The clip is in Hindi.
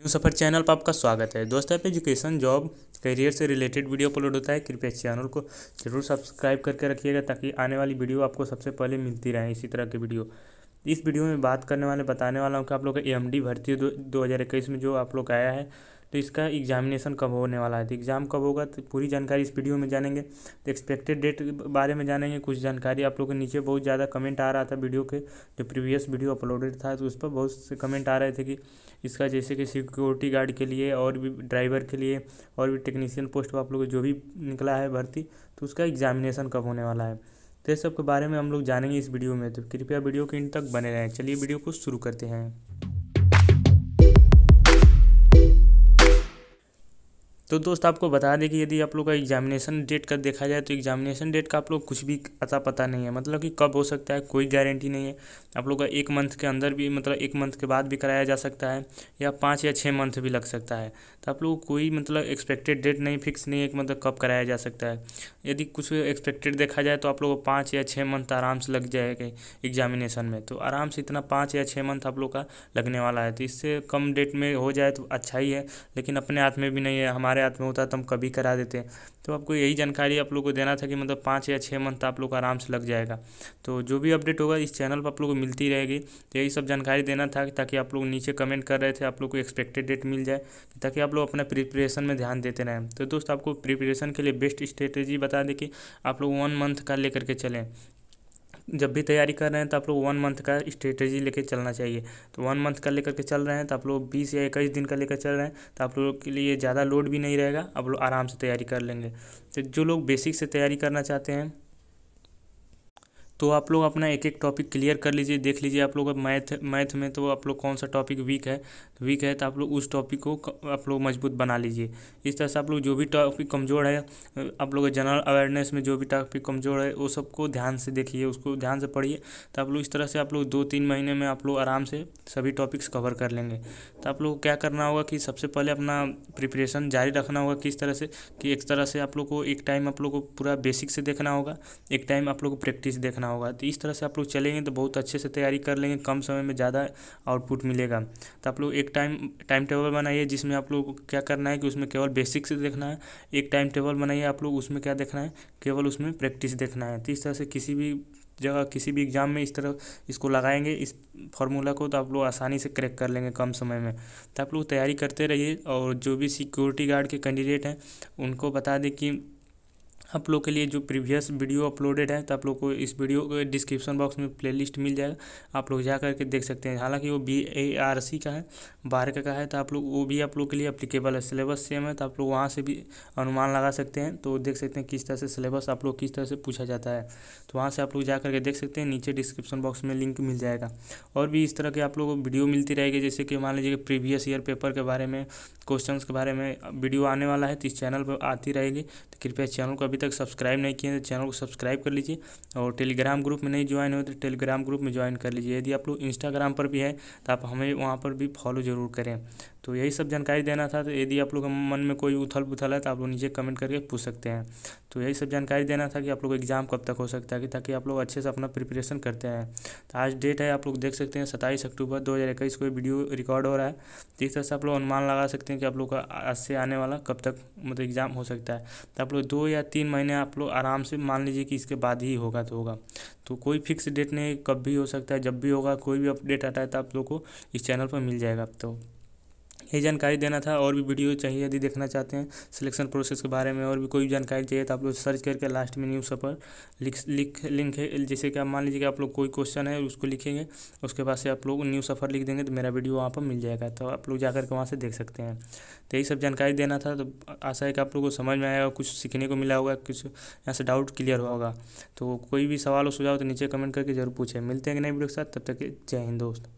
न्यू सफ़र चैनल पर आपका स्वागत है दोस्तों आप एजुकेशन जॉब करियर से रिलेटेड वीडियो अपलोड होता है कृपया चैनल को जरूर सब्सक्राइब करके रखिएगा ताकि आने वाली वीडियो आपको सबसे पहले मिलती रहे इसी तरह की वीडियो इस वीडियो में बात करने वाले बताने वाला हूँ कि आप लोग का एम भर्ती दो हज़ार इक्कीस में जो आप लोग आया है तो इसका एग्जामिनेशन कब होने वाला है तो एग्ज़ाम कब होगा तो पूरी जानकारी इस वीडियो में जानेंगे तो एक्सपेक्टेड डेट के बारे में जानेंगे कुछ जानकारी आप लोगों के नीचे बहुत ज़्यादा कमेंट आ रहा था वीडियो के जो प्रीवियस वीडियो अपलोडेड था तो उस पर बहुत से कमेंट आ रहे थे कि इसका जैसे कि सिक्योरिटी गार्ड के लिए और भी ड्राइवर के लिए और भी टेक्नीशियन पोस्ट आप लोग जो भी निकला है भर्ती तो उसका एग्जामिनेशन कब होने वाला है तो ये सब के बारे में हम लोग जानेंगे इस वीडियो में तो कृपया वीडियो के इन तक बने रहें चलिए वीडियो को शुरू करते हैं तो दोस्त आपको बता दें कि यदि आप लोग का एग्जामिनेशन डेट का देखा जाए तो एग्जामिनेशन डेट का आप लोग कुछ भी अता पता नहीं है मतलब कि कब हो सकता है कोई गारंटी नहीं है आप लोग का एक मंथ के अंदर भी मतलब एक मंथ के बाद भी कराया जा सकता है या पाँच या छः मंथ भी लग सकता है तो आप लोग कोई मतलब एक्सपेक्टेड डेट नहीं फिक्स नहीं है कि मतलब कब कराया जा सकता है यदि कुछ एक्सपेक्टेड देखा जाए तो आप लोग को पाँच या छः मंथ आराम से लग जाएगा एग्जामिनेशन में तो आराम से इतना पाँच या छः मंथ आप लोग का लगने वाला है तो इससे कम डेट में हो जाए तो अच्छा ही है लेकिन अपने हाथ में भी नहीं है हमारे हमारे हाथ में होता तो हम कभी करा देते तो आपको यही जानकारी आप लोग को देना था कि मतलब पाँच या छः मंथ आप लोग आराम से लग जाएगा तो जो भी अपडेट होगा इस चैनल पर आप लोग को मिलती रहेगी तो यही सब जानकारी देना था ताकि आप लोग नीचे कमेंट कर रहे थे आप लोग को एक्सपेक्टेड डेट मिल जाए ताकि आप लोग अपना प्रिपरेशन में ध्यान देते रहें तो दोस्त आपको प्रिपरेशन के लिए बेस्ट स्ट्रेटेजी बता दें कि आप लोग वन मंथ का लेकर के चलें जब भी तैयारी कर रहे हैं तो आप लोग वन मंथ का स्ट्रेटेजी लेकर चलना चाहिए तो वन मंथ का लेकर के चल रहे हैं तो आप लोग बीस या इक्कीस दिन का लेकर चल रहे हैं तो आप लोगों के लिए ज़्यादा लोड भी नहीं रहेगा आप लोग आराम से तैयारी कर लेंगे तो जो लोग बेसिक से तैयारी करना चाहते हैं तो आप लोग अपना एक एक टॉपिक क्लियर कर लीजिए देख लीजिए आप लोग मैथ मैथ में तो आप लोग कौन सा टॉपिक वीक है वीक है तो आप लोग उस टॉपिक को आप लोग मजबूत बना लीजिए इस तरह से आप लोग जो भी टॉपिक कमज़ोर है आप लोग जनरल अवेयरनेस में जो भी टॉपिक कमज़ोर है वो सबको ध्यान से देखिए उसको ध्यान से पढ़िए तो आप लोग इस तरह से आप लोग दो तीन महीने में आप लोग आराम से सभी टॉपिक्स कवर कर लेंगे तो आप लोग क्या करना होगा कि सबसे पहले अपना प्रिपरेशन जारी रखना होगा किस तरह से कि एक तरह से आप लोग को एक टाइम आप लोग को पूरा बेसिक से देखना होगा एक टाइम आप लोग को प्रैक्टिस देखना करना होगा तो इस तरह से आप लोग चलेंगे तो बहुत अच्छे से तैयारी कर लेंगे कम समय में ज़्यादा आउटपुट मिलेगा तो आप लोग एक टाइम टाइम टेबल बनाइए जिसमें आप लोग को क्या करना है कि उसमें केवल बेसिक से देखना है एक टाइम टेबल बनाइए आप लोग उसमें क्या देखना है केवल उसमें प्रैक्टिस देखना है तो इस तरह से किसी भी जगह किसी भी एग्ज़ाम में इस तरह इसको लगाएंगे इस फॉर्मूला को तो आप लोग आसानी से क्रैक कर लेंगे कम समय में तो आप लोग तैयारी करते रहिए और जो भी सिक्योरिटी गार्ड के कैंडिडेट हैं उनको बता दें कि आप लोग के लिए जो प्रीवियस वीडियो अपलोडेड है तो आप लोग को इस वीडियो के डिस्क्रिप्शन बॉक्स में प्लेलिस्ट मिल जाएगा आप लोग जा करके देख सकते हैं हालांकि वो बी ए आर सी का है बारह का, है तो आप लोग वो भी आप लोग के लिए अप्लीकेबल है सिलेबस सेम है तो आप लोग वहाँ से भी अनुमान लगा सकते हैं तो देख सकते हैं किस तरह से सिलेबस आप लोग किस तरह से पूछा जाता है तो वहाँ से आप लोग जा करके देख सकते हैं नीचे डिस्क्रिप्शन बॉक्स में लिंक मिल जाएगा और भी इस तरह के आप लोग को वीडियो मिलती रहेगी जैसे कि मान लीजिए प्रीवियस ईयर पेपर के बारे में क्वेश्चन के बारे में वीडियो आने वाला है तो इस चैनल पर आती रहेगी तो कृपया चैनल को अभी तक सब्सक्राइब नहीं किए हैं तो चैनल को सब्सक्राइब कर लीजिए और टेलीग्राम ग्रुप में नहीं ज्वाइन हो तो टेलीग्राम ग्रुप में ज्वाइन कर लीजिए यदि आप लोग इंस्टाग्राम पर भी है तो आप हमें वहाँ पर भी फॉलो ज़रूर करें तो यही सब जानकारी देना था तो यदि आप लोग मन में कोई उथल पुथल है तो आप लोग नीचे कमेंट करके पूछ सकते हैं तो यही सब जानकारी देना था कि आप लोग एग्ज़ाम कब तक हो सकता है ताकि आप लोग अच्छे से अपना प्रिपरेशन करते हैं तो आज डेट है आप लोग देख सकते हैं सत्ताईस अक्टूबर दो हज़ार इक्कीस को वीडियो रिकॉर्ड हो रहा है तो इस तरह से आप लोग अनुमान लगा सकते हैं कि आप लोग का आज से आने वाला कब तक मतलब एग्ज़ाम हो सकता है तो आप लोग दो या तीन तीन महीने आप लोग आराम से मान लीजिए कि इसके बाद ही होगा तो होगा तो कोई फिक्स डेट नहीं कब भी हो सकता है जब भी होगा कोई भी अपडेट आता है तो आप लोग को इस चैनल पर मिल जाएगा अब तो यही जानकारी देना था और भी वीडियो चाहिए यदि देखना चाहते हैं सिलेक्शन प्रोसेस के बारे में और भी कोई जानकारी चाहिए तो आप लोग सर्च करके लास्ट में न्यूज़ पर लिख लिख लिंक है जैसे कि आप मान लीजिए कि आप लोग कोई क्वेश्चन है उसको लिखेंगे उसके बाद से आप लोग न्यूज़ सफ़र लिख देंगे तो मेरा वीडियो वहाँ पर मिल जाएगा तो आप लोग जाकर के वहाँ से देख सकते हैं तो यही सब जानकारी देना था तो आशा है कि आप लोग को समझ में आएगा कुछ सीखने को मिला होगा कुछ यहाँ से डाउट क्लियर हुआ होगा तो कोई भी सवाल हो सुझाव तो नीचे कमेंट करके जरूर पूछें मिलते हैं कि वीडियो के साथ तब तक जय हिंद दोस्त